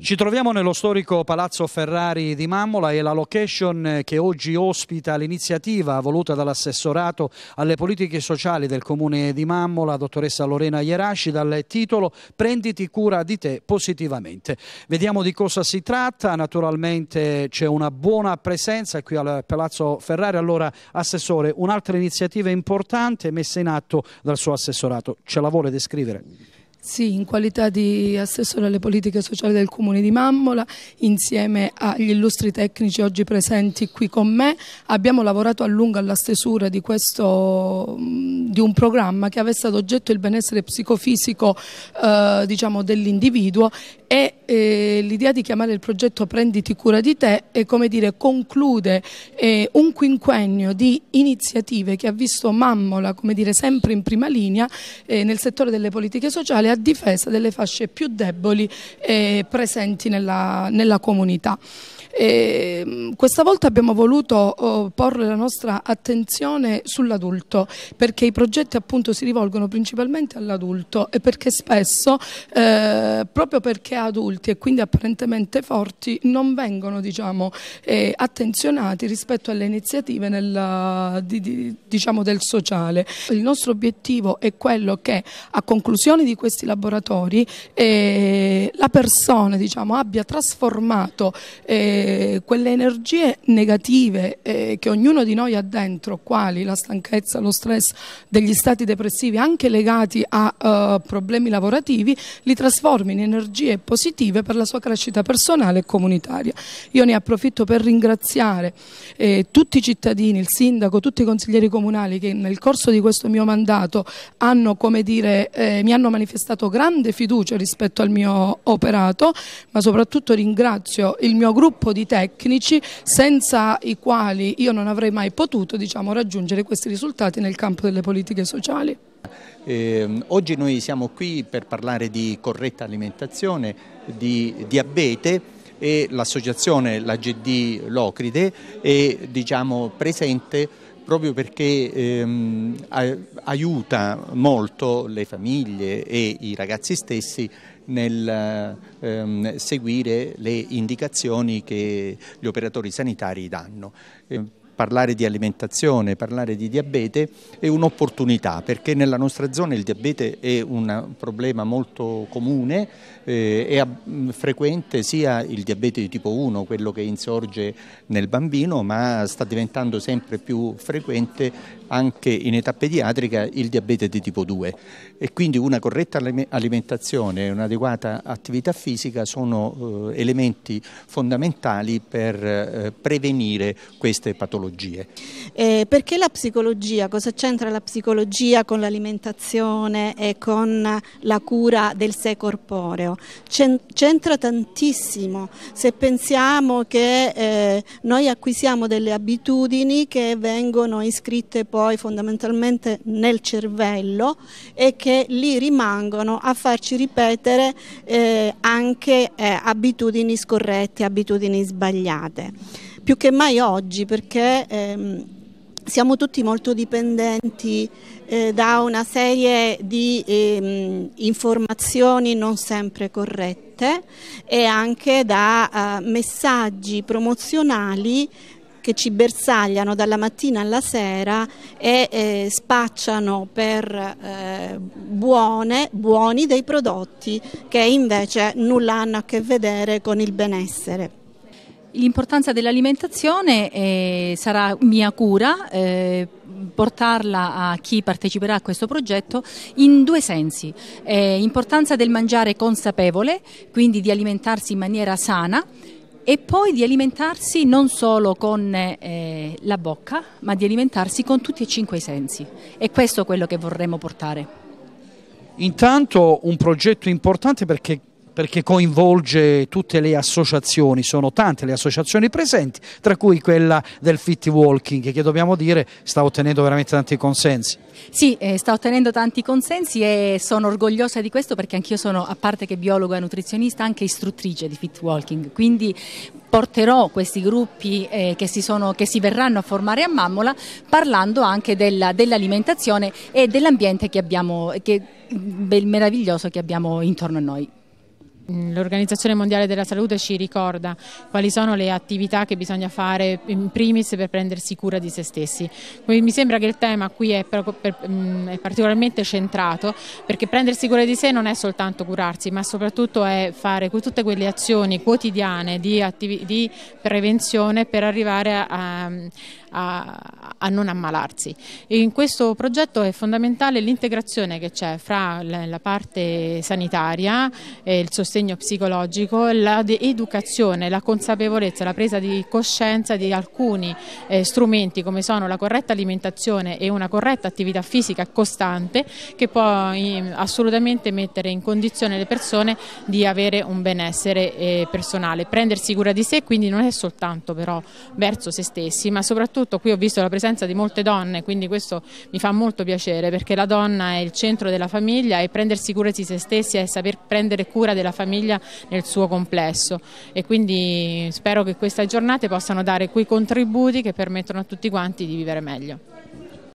Ci troviamo nello storico Palazzo Ferrari di Mammola e la location che oggi ospita l'iniziativa voluta dall'assessorato alle politiche sociali del comune di Mammola, dottoressa Lorena Ierasci, dal titolo Prenditi cura di te positivamente. Vediamo di cosa si tratta, naturalmente c'è una buona presenza qui al Palazzo Ferrari. Allora, Assessore, un'altra iniziativa importante messa in atto dal suo assessorato, ce la vuole descrivere? Sì, in qualità di assessore alle politiche sociali del Comune di Mammola, insieme agli illustri tecnici oggi presenti qui con me, abbiamo lavorato a lungo alla stesura di, questo, di un programma che avesse ad oggetto il benessere psicofisico eh, diciamo, dell'individuo e eh, l'idea di chiamare il progetto Prenditi cura di te è, come dire, conclude eh, un quinquennio di iniziative che ha visto Mammola come dire, sempre in prima linea eh, nel settore delle politiche sociali a difesa delle fasce più deboli eh, presenti nella, nella comunità. E ehm, questa volta abbiamo voluto oh, porre la nostra attenzione sull'adulto perché i progetti appunto si rivolgono principalmente all'adulto e perché spesso eh, proprio perché adulti e quindi apparentemente forti non vengono diciamo, eh, attenzionati rispetto alle iniziative nella, di, di, diciamo, del sociale. Il nostro obiettivo è quello che a conclusione di questi laboratori eh, la persona diciamo, abbia trasformato eh, eh, quelle energie negative eh, che ognuno di noi ha dentro, quali la stanchezza, lo stress, degli stati depressivi, anche legati a eh, problemi lavorativi, li trasformi in energie positive per la sua crescita personale e comunitaria. Io ne approfitto per ringraziare eh, tutti i cittadini, il sindaco, tutti i consiglieri comunali che nel corso di questo mio mandato hanno, come dire, eh, mi hanno manifestato grande fiducia rispetto al mio operato, ma soprattutto ringrazio il mio gruppo di di tecnici senza i quali io non avrei mai potuto diciamo, raggiungere questi risultati nel campo delle politiche sociali. Eh, oggi noi siamo qui per parlare di corretta alimentazione, di diabete e l'associazione, la GD Locride, è diciamo, presente proprio perché ehm, aiuta molto le famiglie e i ragazzi stessi nel ehm, seguire le indicazioni che gli operatori sanitari danno. Eh, parlare di alimentazione, parlare di diabete è un'opportunità perché nella nostra zona il diabete è un problema molto comune, eh, è frequente sia il diabete di tipo 1, quello che insorge nel bambino, ma sta diventando sempre più frequente anche in età pediatrica il diabete di tipo 2 e quindi una corretta alimentazione e un'adeguata attività fisica sono eh, elementi fondamentali per eh, prevenire queste patologie patologie. Eh, perché la psicologia? Cosa c'entra la psicologia con l'alimentazione e con la cura del sé corporeo? C'entra tantissimo. Se pensiamo che eh, noi acquisiamo delle abitudini che vengono iscritte poi fondamentalmente nel cervello e che lì rimangono a farci ripetere eh, anche eh, abitudini scorrette, abitudini sbagliate più che mai oggi perché ehm, siamo tutti molto dipendenti eh, da una serie di ehm, informazioni non sempre corrette e anche da eh, messaggi promozionali che ci bersagliano dalla mattina alla sera e eh, spacciano per eh, buone, buoni dei prodotti che invece nulla hanno a che vedere con il benessere. L'importanza dell'alimentazione eh, sarà mia cura, eh, portarla a chi parteciperà a questo progetto in due sensi. Eh, importanza del mangiare consapevole, quindi di alimentarsi in maniera sana e poi di alimentarsi non solo con eh, la bocca, ma di alimentarsi con tutti e cinque i sensi. E questo è quello che vorremmo portare. Intanto un progetto importante perché perché coinvolge tutte le associazioni, sono tante le associazioni presenti, tra cui quella del fit walking che dobbiamo dire sta ottenendo veramente tanti consensi. Sì, eh, sta ottenendo tanti consensi e sono orgogliosa di questo perché anch'io sono, a parte che biologo e nutrizionista, anche istruttrice di fit walking, quindi porterò questi gruppi eh, che, si sono, che, si verranno a formare a Mammola parlando anche della, dell'alimentazione e dell'ambiente che abbiamo, che, mm, bel, meraviglioso che abbiamo intorno a noi. Mm, L'Organizzazione Mondiale della Salute ci ricorda quali sono le attività che bisogna fare in primis per prendersi cura di se stessi. Quindi mi sembra che il tema qui è, per, per, mm, è particolarmente centrato perché prendersi cura di sé non è soltanto curarsi ma soprattutto è fare tutte quelle azioni quotidiane di, di prevenzione per arrivare a, a a, a non ammalarsi. in questo progetto è fondamentale l'integrazione che c'è fra la parte sanitaria, il sostegno psicologico, l'educazione, la consapevolezza, la presa di coscienza di alcuni eh, strumenti come sono la corretta alimentazione e una corretta attività fisica costante che può eh, assolutamente mettere in condizione le persone di avere un benessere eh, personale, prendersi cura di sé quindi non è soltanto però verso se stessi ma soprattutto soprattutto qui ho visto la presenza di molte donne, quindi questo mi fa molto piacere perché la donna è il centro della famiglia e prendersi cura di se stessi è saper prendere cura della famiglia nel suo complesso e quindi spero che queste giornate possano dare quei contributi che permettono a tutti quanti di vivere meglio.